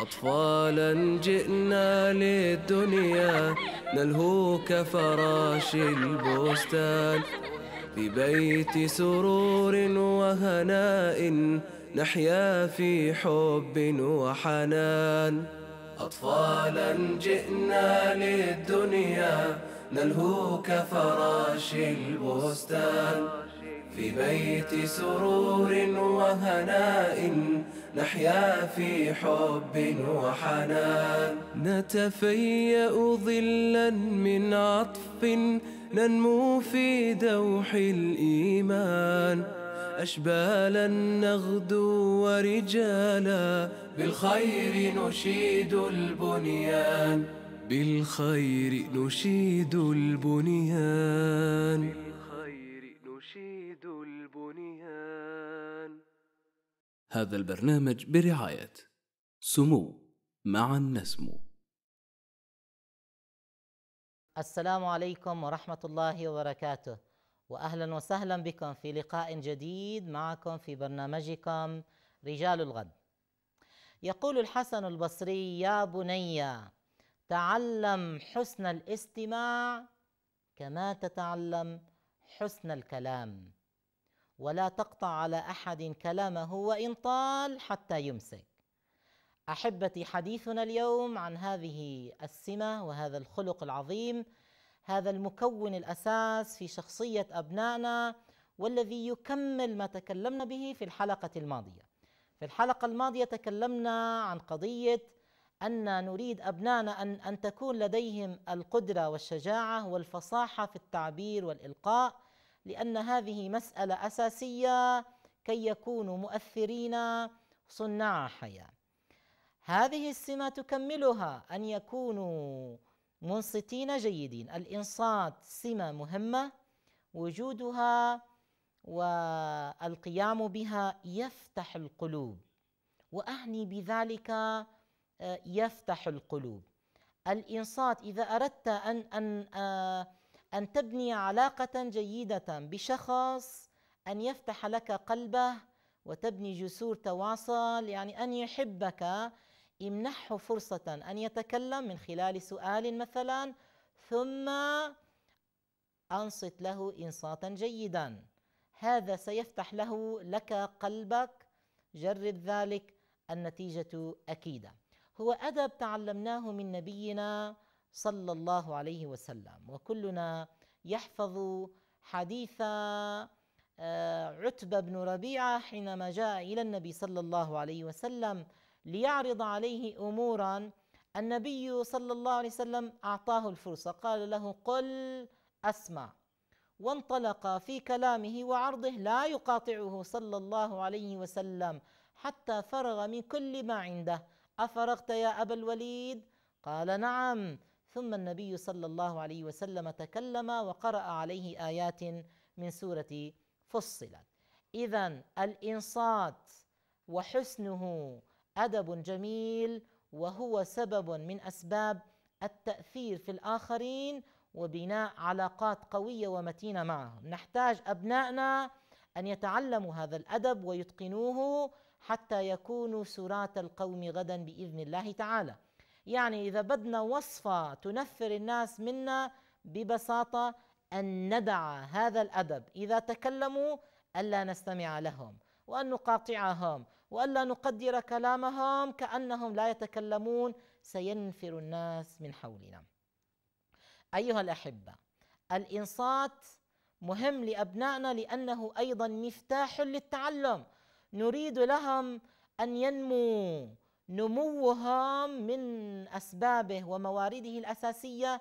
أطفالا جئنا للدنيا نلهو كفراش البستان في بيت سرور وهناء نحيا في حب وحنان أطفالا جئنا للدنيا نلهو كفراش البستان في بيت سرور وهناء نحيا في حب وحنان نتفيأ ظلا من عطف ننمو في دوح الإيمان أشبالا نغدو ورجالا بالخير نشيد البنيان بالخير نشيد البنيان هذا البرنامج برعاية سمو معا نسمو السلام عليكم ورحمة الله وبركاته وأهلا وسهلا بكم في لقاء جديد معكم في برنامجكم رجال الغد يقول الحسن البصري يا بني تعلم حسن الاستماع كما تتعلم حسن الكلام ولا تقطع على احد كلامه وان طال حتى يمسك احبتي حديثنا اليوم عن هذه السمه وهذا الخلق العظيم هذا المكون الاساس في شخصيه ابنائنا والذي يكمل ما تكلمنا به في الحلقه الماضيه في الحلقه الماضيه تكلمنا عن قضيه ان نريد ابنائنا ان ان تكون لديهم القدره والشجاعه والفصاحه في التعبير والالقاء لأن هذه مسألة أساسية كي يكونوا مؤثرين صناع حياة هذه السمة تكملها أن يكونوا منصتين جيدين الإنصات سمة مهمة وجودها والقيام بها يفتح القلوب وأعني بذلك آه، يفتح القلوب الإنصات إذا أردت أن أن آه، أن تبني علاقة جيدة بشخص أن يفتح لك قلبه وتبني جسور تواصل يعني أن يحبك امنحه فرصة أن يتكلم من خلال سؤال مثلا ثم أنصت له إنصاتا جيدا هذا سيفتح له لك قلبك جرب ذلك النتيجة أكيدة هو أدب تعلمناه من نبينا صلى الله عليه وسلم وكلنا يحفظ حديث آه، عتبه بن ربيعه حينما جاء الى النبي صلى الله عليه وسلم ليعرض عليه امورا النبي صلى الله عليه وسلم اعطاه الفرصه قال له قل اسمع وانطلق في كلامه وعرضه لا يقاطعه صلى الله عليه وسلم حتى فرغ من كل ما عنده افرغت يا ابا الوليد قال نعم ثم النبي صلى الله عليه وسلم تكلم وقرأ عليه آيات من سورة فصلت إذا الإنصات وحسنه أدب جميل وهو سبب من أسباب التأثير في الآخرين وبناء علاقات قوية ومتينة معهم نحتاج أبنائنا أن يتعلموا هذا الأدب ويتقنوه حتى يكونوا سراة القوم غدا بإذن الله تعالى يعني إذا بدنا وصفة تنفر الناس منا ببساطة أن ندع هذا الأدب إذا تكلموا ألا نستمع لهم وأن نقاطعهم وألا نقدر كلامهم كأنهم لا يتكلمون سينفر الناس من حولنا أيها الأحبة الإنصات مهم لأبنائنا لأنه أيضا مفتاح للتعلم نريد لهم أن ينمو نمو هام من اسبابه وموارده الاساسيه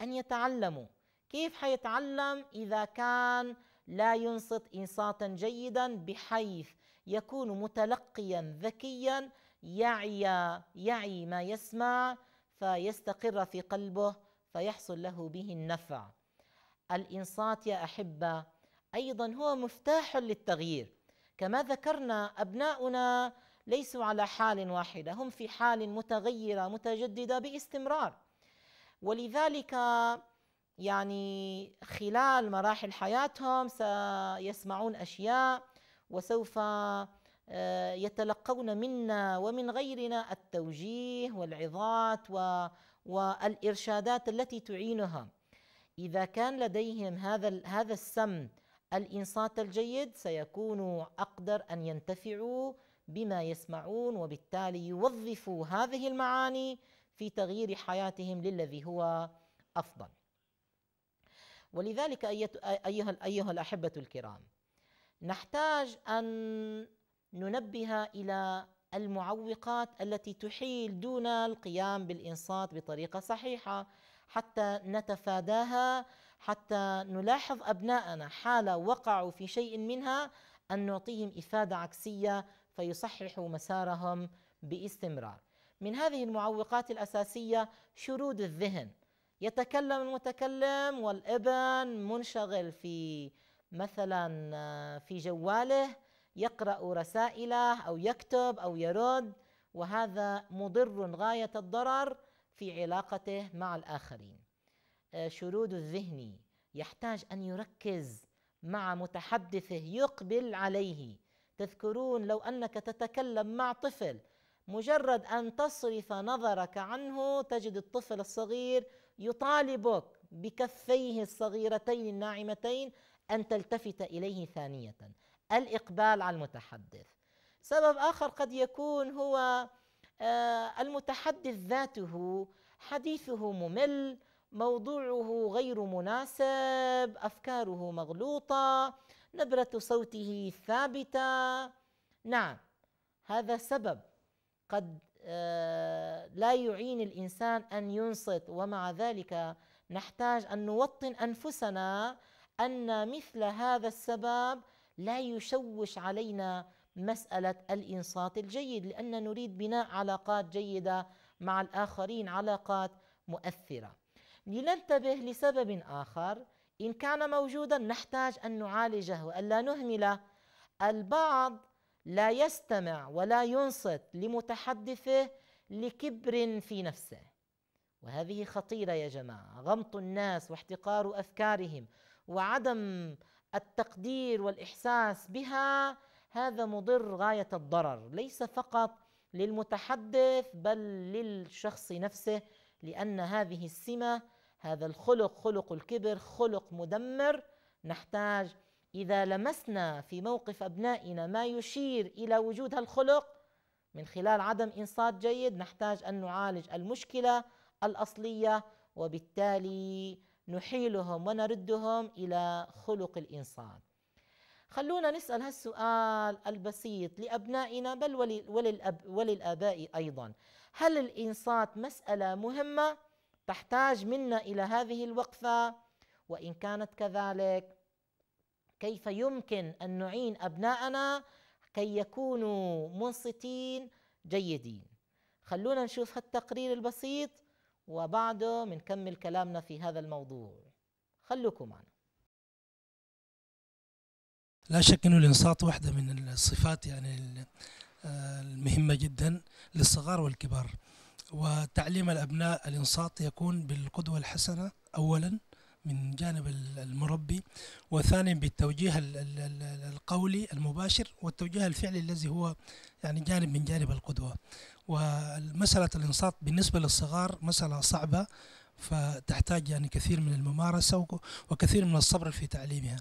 ان يتعلموا كيف حيتعلم اذا كان لا ينصت انصاتا جيدا بحيث يكون متلقيا ذكيا يعي يعي ما يسمع فيستقر في قلبه فيحصل له به النفع الانصات يا احبه ايضا هو مفتاح للتغيير كما ذكرنا ابناؤنا ليسوا على حال واحده هم في حال متغيره متجدده باستمرار ولذلك يعني خلال مراحل حياتهم سيسمعون اشياء وسوف آه، يتلقون منا ومن غيرنا التوجيه والعظات والارشادات التي تعينها اذا كان لديهم هذا هذا السم الانصات الجيد سيكونوا اقدر ان ينتفعوا بما يسمعون وبالتالي يوظفوا هذه المعاني في تغيير حياتهم للذي هو افضل. ولذلك ايها ايها الاحبه الكرام نحتاج ان ننبه الى المعوقات التي تحيل دون القيام بالانصات بطريقه صحيحه حتى نتفاداها حتى نلاحظ ابناءنا حال وقعوا في شيء منها ان نعطيهم افاده عكسيه فيصححوا مسارهم باستمرار. من هذه المعوقات الاساسيه شرود الذهن. يتكلم المتكلم والابن منشغل في مثلا آه، في جواله يقرا رسائله او يكتب او يرد وهذا مضر غايه الضرر في علاقته مع الاخرين. آه، شرود الذهني يحتاج ان يركز مع متحدثه يقبل عليه تذكرون لو انك تتكلم مع طفل مجرد ان تصرف نظرك عنه تجد الطفل الصغير يطالبك بكفيه الصغيرتين الناعمتين ان تلتفت اليه ثانيه الاقبال على المتحدث سبب اخر قد يكون هو آه، المتحدث ذاته حديثه ممل موضوعه غير مناسب افكاره مغلوطه نبرة صوته ثابتة نعم هذا سبب قد آه، لا يعين الإنسان أن ينصت ومع ذلك نحتاج أن نوطن أنفسنا أن مثل هذا السبب لا يشوش علينا مسألة الإنصات الجيد لأن نريد بناء علاقات جيدة مع الآخرين علاقات مؤثرة لننتبه لسبب آخر إن كان موجودا نحتاج أن نعالجه وألا نهمله البعض لا يستمع ولا ينصت لمتحدثه لكبر في نفسه وهذه خطيرة يا جماعة غمط الناس واحتقار أفكارهم وعدم التقدير والإحساس بها هذا مضر غاية الضرر ليس فقط للمتحدث بل للشخص نفسه لأن هذه السمة هذا الخلق خلق الكبر خلق مدمر نحتاج اذا لمسنا في موقف ابنائنا ما يشير الى وجود هالخلق من خلال عدم انصات جيد نحتاج ان نعالج المشكله الاصليه وبالتالي نحيلهم ونردهم الى خلق الانصات خلونا نسال هالسؤال البسيط لابنائنا بل وللاباء ايضا هل الانصات مساله مهمه تحتاج منا الى هذه الوقفه وان كانت كذلك كيف يمكن ان نعين ابناءنا كي يكونوا منصتين جيدين خلونا نشوف هالتقرير البسيط وبعده بنكمل كلامنا في هذا الموضوع خلوكم معنا لا شك انه الانصات واحده من الصفات يعني آه، المهمه جدا للصغار والكبار وتعليم الأبناء الإنصات يكون بالقدوة الحسنة أولا من جانب المربي وثانيا بالتوجيه القولي المباشر والتوجيه الفعلي الذي هو يعني جانب من جانب القدوة ومسألة الإنصات بالنسبة للصغار مسألة صعبة فتحتاج يعني كثير من الممارسة وكثير من الصبر في تعليمها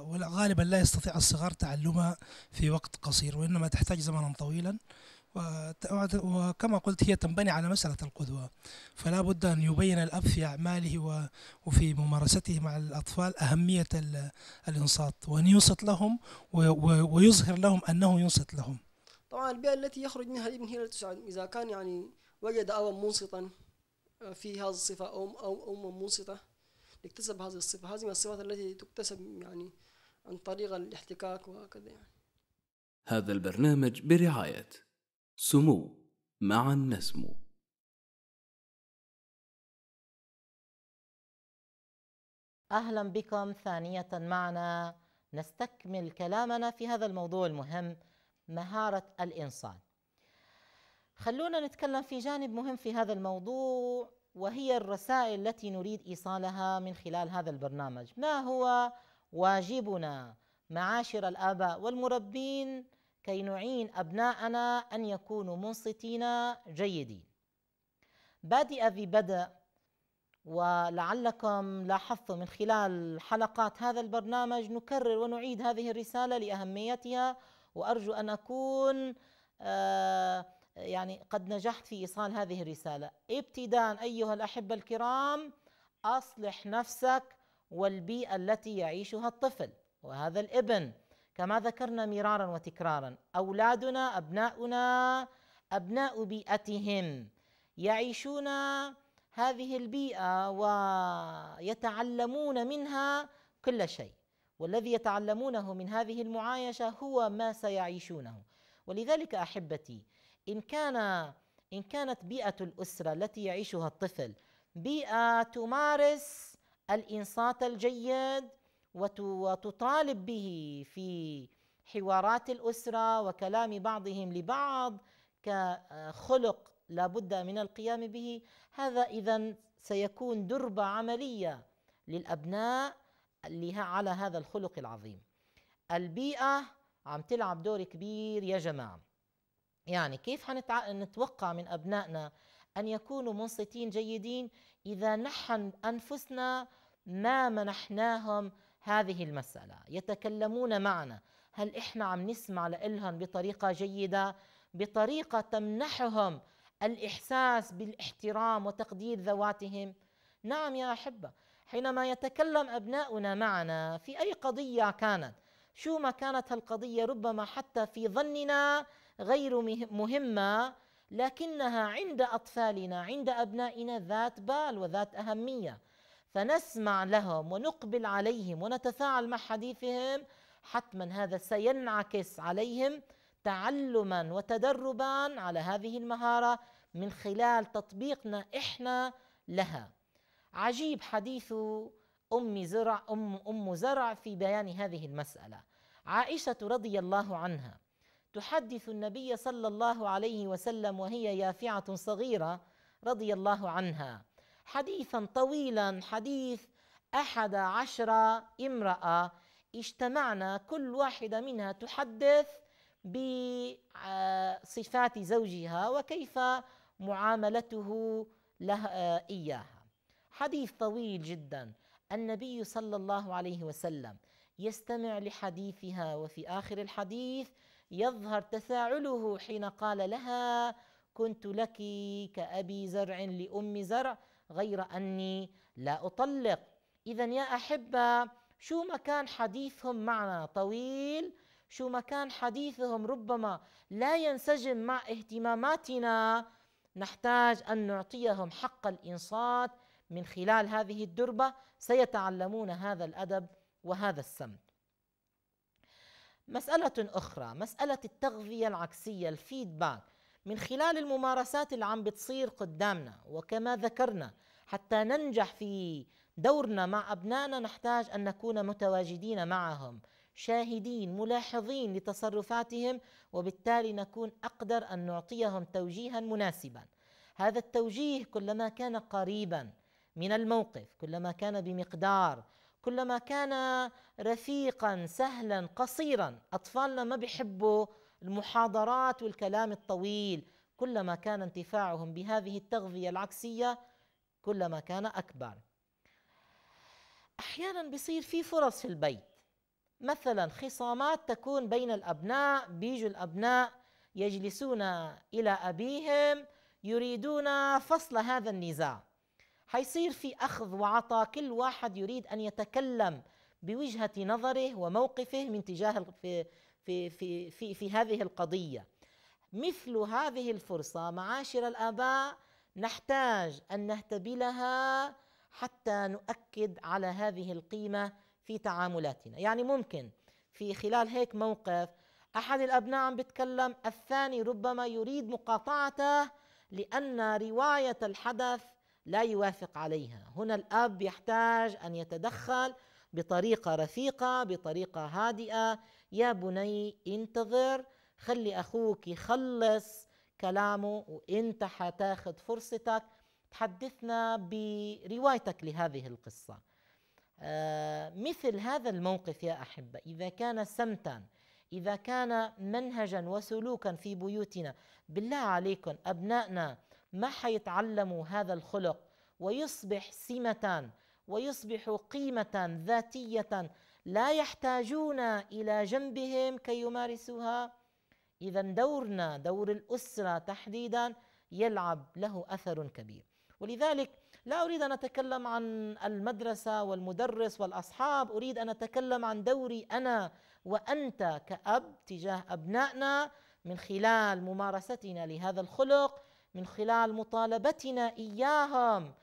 وغالبا لا يستطيع الصغار تعلمها في وقت قصير وإنما تحتاج زمنا طويلا وكما قلت هي تنبني على مسألة القدوة فلا بد أن يبين الأب في أعماله وفي ممارسته مع الأطفال أهمية الإنصات وأن ينصت لهم ويظهر لهم أنه ينصت لهم طبعا البيئة التي يخرج منها الابن هي تساعد إذا كان يعني وجد أبا منصتا آه، في هذه الصفة أو أو أما منصتة اكتسب هذه الصفة هذه من الصفات التي تكتسب يعني عن طريق الاحتكاك وهكذا يعني هذا البرنامج برعايه سمو معا نسمو اهلا بكم ثانيه معنا نستكمل كلامنا في هذا الموضوع المهم مهاره الانصات خلونا نتكلم في جانب مهم في هذا الموضوع وهي الرسائل التي نريد ايصالها من خلال هذا البرنامج ما هو واجبنا معاشر الاباء والمربين كي نعين أبناءنا أن يكونوا منصتين جيدين بادئ ذي بدء ولعلكم لاحظتم من خلال حلقات هذا البرنامج نكرر ونعيد هذه الرسالة لأهميتها وأرجو أن أكون آه يعني قد نجحت في إيصال هذه الرسالة ابتداء أيها الأحبة الكرام أصلح نفسك والبيئة التي يعيشها الطفل وهذا الابن كما ذكرنا مرارا وتكرارا اولادنا ابناؤنا ابناء بيئتهم يعيشون هذه البيئه ويتعلمون منها كل شيء والذي يتعلمونه من هذه المعايشه هو ما سيعيشونه ولذلك احبتي ان كان ان كانت بيئه الاسره التي يعيشها الطفل بيئه تمارس الانصات الجيد وتطالب به في حوارات الاسره وكلام بعضهم لبعض كخلق لابد من القيام به هذا اذا سيكون دربه عمليه للابناء اللي على هذا الخلق العظيم البيئه عم تلعب دور كبير يا جماعه يعني كيف حنتوقع من ابنائنا ان يكونوا منصتين جيدين اذا نحن انفسنا ما منحناهم هذه المسألة يتكلمون معنا هل إحنا عم نسمع لإلهم بطريقة جيدة بطريقة تمنحهم الإحساس بالاحترام وتقدير ذواتهم نعم يا أحبة حينما يتكلم أبناؤنا معنا في أي قضية كانت شو ما كانت هالقضية ربما حتى في ظننا غير مهمة لكنها عند أطفالنا عند أبنائنا ذات بال وذات أهمية فنسمع لهم ونقبل عليهم ونتفاعل مع حديثهم حتما هذا سينعكس عليهم تعلما وتدربا على هذه المهاره من خلال تطبيقنا احنا لها. عجيب حديث ام زرع ام ام زرع في بيان هذه المساله. عائشه رضي الله عنها تحدث النبي صلى الله عليه وسلم وهي يافعه صغيره رضي الله عنها حديثا طويلا حديث أحد عشر امرأة اجتمعنا كل واحدة منها تحدث بصفات زوجها وكيف معاملته لها إياها حديث طويل جدا النبي صلى الله عليه وسلم يستمع لحديثها وفي آخر الحديث يظهر تفاعله حين قال لها كنت لك كأبي زرع لأم زرع غير أني لا أطلق إذا يا أحبة شو ما كان حديثهم معنا طويل شو ما كان حديثهم ربما لا ينسجم مع اهتماماتنا نحتاج أن نعطيهم حق الإنصات من خلال هذه الدربة سيتعلمون هذا الأدب وهذا السمت مسألة أخرى مسألة التغذية العكسية الفيدباك من خلال الممارسات اللي عم بتصير قدامنا وكما ذكرنا حتى ننجح في دورنا مع أبنائنا نحتاج أن نكون متواجدين معهم شاهدين ملاحظين لتصرفاتهم وبالتالي نكون أقدر أن نعطيهم توجيها مناسبا هذا التوجيه كلما كان قريبا من الموقف كلما كان بمقدار كلما كان رفيقا سهلا قصيرا أطفالنا ما بيحبوا المحاضرات والكلام الطويل كلما كان انتفاعهم بهذه التغذيه العكسيه كلما كان اكبر احيانا بصير في فرص في البيت مثلا خصامات تكون بين الابناء بيجوا الابناء يجلسون الى ابيهم يريدون فصل هذا النزاع حيصير في اخذ وعطاء كل واحد يريد ان يتكلم بوجهه نظره وموقفه من تجاه في في في في هذه القضيه مثل هذه الفرصه معاشر الاباء نحتاج ان نهتبلها حتى نؤكد على هذه القيمه في تعاملاتنا يعني ممكن في خلال هيك موقف احد الابناء عم بيتكلم الثاني ربما يريد مقاطعته لان روايه الحدث لا يوافق عليها هنا الاب يحتاج ان يتدخل بطريقه رفيقه بطريقه هادئه يا بني انتظر خلي اخوك يخلص كلامه وانت حتاخذ فرصتك تحدثنا بروايتك لهذه القصه آه، مثل هذا الموقف يا احبه اذا كان سمتا اذا كان منهجا وسلوكا في بيوتنا بالله عليكم ابنائنا ما حيتعلموا هذا الخلق ويصبح سمه ويصبح قيمه ذاتيه لا يحتاجون الى جنبهم كي يمارسوها اذا دورنا دور الاسره تحديدا يلعب له اثر كبير ولذلك لا اريد ان اتكلم عن المدرسه والمدرس والاصحاب اريد ان اتكلم عن دوري انا وانت كاب تجاه ابنائنا من خلال ممارستنا لهذا الخلق من خلال مطالبتنا اياهم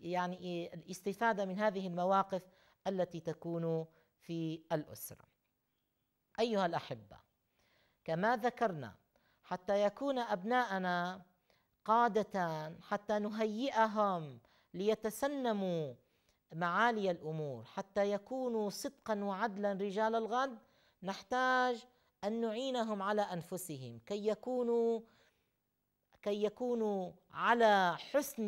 يعني الاستفادة من هذه المواقف التي تكون في الأسرة أيها الأحبة كما ذكرنا حتى يكون أبناءنا قادة حتى نهيئهم ليتسنموا معالي الأمور حتى يكونوا صدقا وعدلا رجال الغد نحتاج أن نعينهم على أنفسهم كي يكونوا كي يكونوا على حسن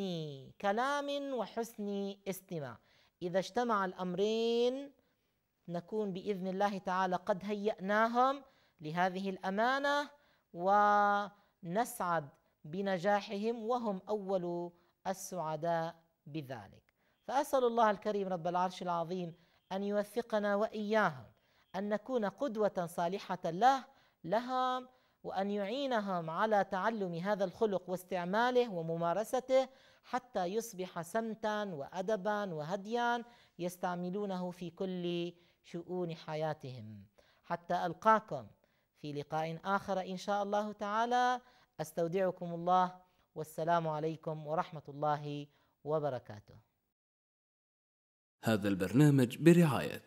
كلام وحسن استماع إذا اجتمع الأمرين نكون بإذن الله تعالى قد هيأناهم لهذه الأمانة ونسعد بنجاحهم وهم أول السعداء بذلك فأسأل الله الكريم رب العرش العظيم أن يوفقنا وإياهم أن نكون قدوة صالحة له لهم وأن يعينهم على تعلم هذا الخلق واستعماله وممارسته حتى يصبح سمتا وأدبا وهديا يستعملونه في كل شؤون حياتهم حتى ألقاكم في لقاء آخر إن شاء الله تعالى أستودعكم الله والسلام عليكم ورحمة الله وبركاته. هذا البرنامج برعاية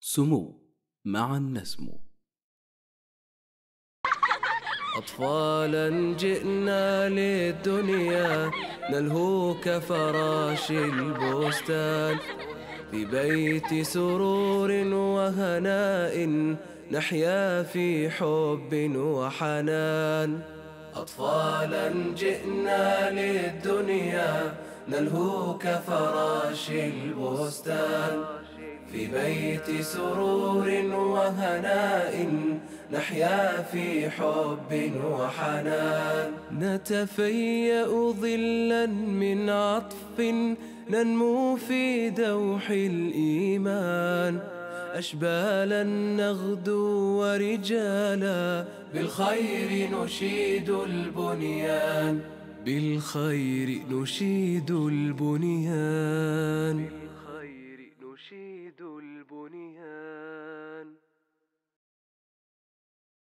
سمو معا نسمو أطفالا جئنا للدنيا نلهو كفراش البستان في بيت سرور وهناء نحيا في حب وحنان أطفالا جئنا للدنيا نلهو كفراش البستان في بيت سرور وهناء نحيا في حب وحنان نتفيأ ظلا من عطف ننمو في دوح الإيمان أشبالا نغدو ورجالا بالخير نشيد البنيان بالخير نشيد البنيان